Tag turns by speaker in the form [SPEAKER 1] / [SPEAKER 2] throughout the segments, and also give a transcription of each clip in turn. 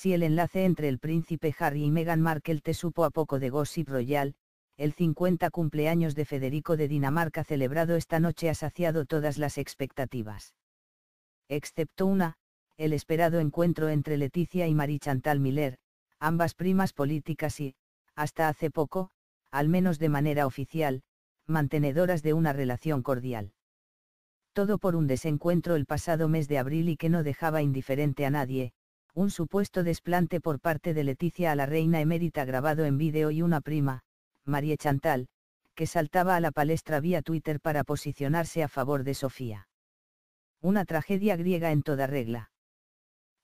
[SPEAKER 1] Si el enlace entre el príncipe Harry y Meghan Markle te supo a poco de Gossip Royal, el 50 cumpleaños de Federico de Dinamarca celebrado esta noche ha saciado todas las expectativas. Excepto una, el esperado encuentro entre Leticia y Marie Chantal Miller, ambas primas políticas y, hasta hace poco, al menos de manera oficial, mantenedoras de una relación cordial. Todo por un desencuentro el pasado mes de abril y que no dejaba indiferente a nadie, un supuesto desplante por parte de Leticia a la reina emérita grabado en vídeo y una prima, Marie Chantal, que saltaba a la palestra vía Twitter para posicionarse a favor de Sofía. Una tragedia griega en toda regla.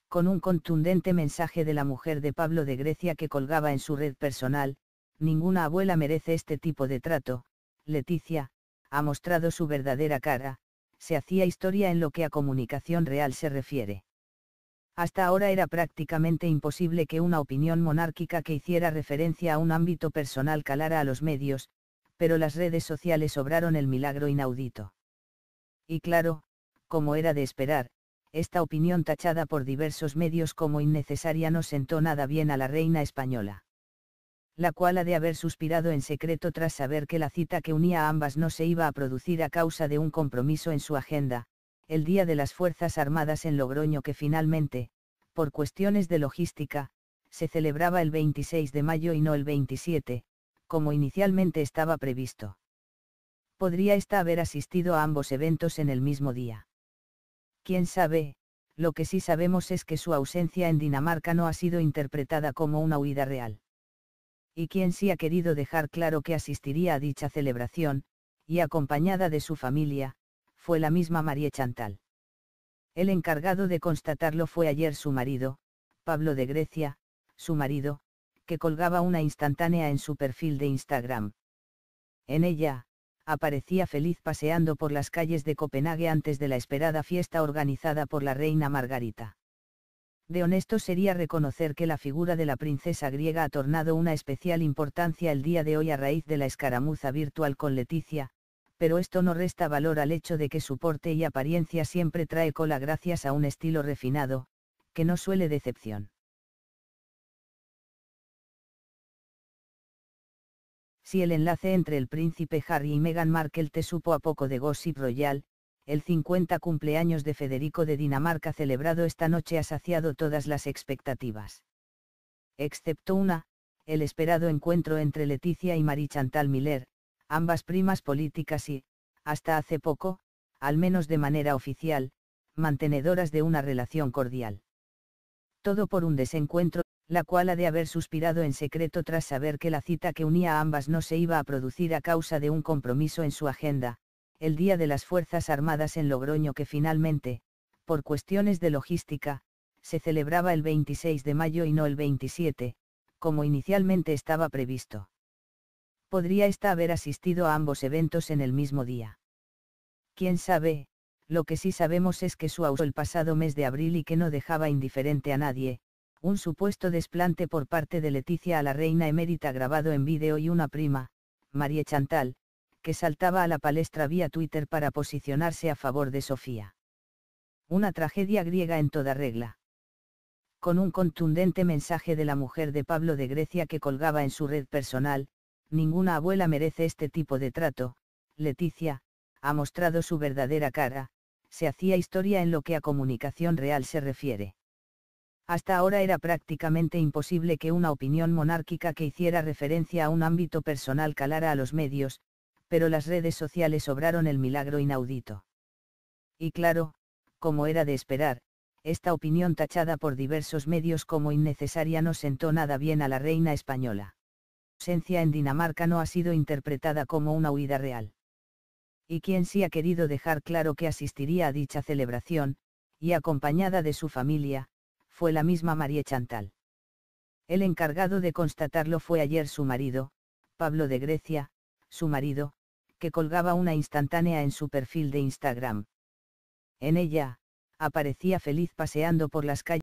[SPEAKER 1] Con un contundente mensaje de la mujer de Pablo de Grecia que colgaba en su red personal, ninguna abuela merece este tipo de trato, Leticia, ha mostrado su verdadera cara, se hacía historia en lo que a comunicación real se refiere. Hasta ahora era prácticamente imposible que una opinión monárquica que hiciera referencia a un ámbito personal calara a los medios, pero las redes sociales obraron el milagro inaudito. Y claro, como era de esperar, esta opinión tachada por diversos medios como innecesaria no sentó nada bien a la reina española. La cual ha de haber suspirado en secreto tras saber que la cita que unía a ambas no se iba a producir a causa de un compromiso en su agenda, el Día de las Fuerzas Armadas en Logroño que finalmente, por cuestiones de logística, se celebraba el 26 de mayo y no el 27, como inicialmente estaba previsto. Podría ésta haber asistido a ambos eventos en el mismo día. Quién sabe, lo que sí sabemos es que su ausencia en Dinamarca no ha sido interpretada como una huida real. Y quien sí ha querido dejar claro que asistiría a dicha celebración, y acompañada de su familia, fue la misma María Chantal. El encargado de constatarlo fue ayer su marido, Pablo de Grecia, su marido, que colgaba una instantánea en su perfil de Instagram. En ella, aparecía feliz paseando por las calles de Copenhague antes de la esperada fiesta organizada por la reina Margarita. De honesto sería reconocer que la figura de la princesa griega ha tornado una especial importancia el día de hoy a raíz de la escaramuza virtual con Leticia, pero esto no resta valor al hecho de que su porte y apariencia siempre trae cola gracias a un estilo refinado, que no suele decepción. Si el enlace entre el príncipe Harry y Meghan Markle te supo a poco de Gossip Royal, el 50 cumpleaños de Federico de Dinamarca celebrado esta noche ha saciado todas las expectativas. Excepto una, el esperado encuentro entre Leticia y Marie Chantal Miller, ambas primas políticas y, hasta hace poco, al menos de manera oficial, mantenedoras de una relación cordial. Todo por un desencuentro, la cual ha de haber suspirado en secreto tras saber que la cita que unía a ambas no se iba a producir a causa de un compromiso en su agenda, el día de las Fuerzas Armadas en Logroño que finalmente, por cuestiones de logística, se celebraba el 26 de mayo y no el 27, como inicialmente estaba previsto podría ésta haber asistido a ambos eventos en el mismo día. Quién sabe, lo que sí sabemos es que su auso el pasado mes de abril y que no dejaba indiferente a nadie, un supuesto desplante por parte de Leticia a la reina emérita grabado en vídeo y una prima, María Chantal, que saltaba a la palestra vía Twitter para posicionarse a favor de Sofía. Una tragedia griega en toda regla. Con un contundente mensaje de la mujer de Pablo de Grecia que colgaba en su red personal, Ninguna abuela merece este tipo de trato, Leticia, ha mostrado su verdadera cara, se hacía historia en lo que a comunicación real se refiere. Hasta ahora era prácticamente imposible que una opinión monárquica que hiciera referencia a un ámbito personal calara a los medios, pero las redes sociales obraron el milagro inaudito. Y claro, como era de esperar, esta opinión tachada por diversos medios como innecesaria no sentó nada bien a la reina española en Dinamarca no ha sido interpretada como una huida real. Y quien sí ha querido dejar claro que asistiría a dicha celebración, y acompañada de su familia, fue la misma María Chantal. El encargado de constatarlo fue ayer su marido, Pablo de Grecia, su marido, que colgaba una instantánea en su perfil de Instagram. En ella, aparecía feliz paseando por las calles.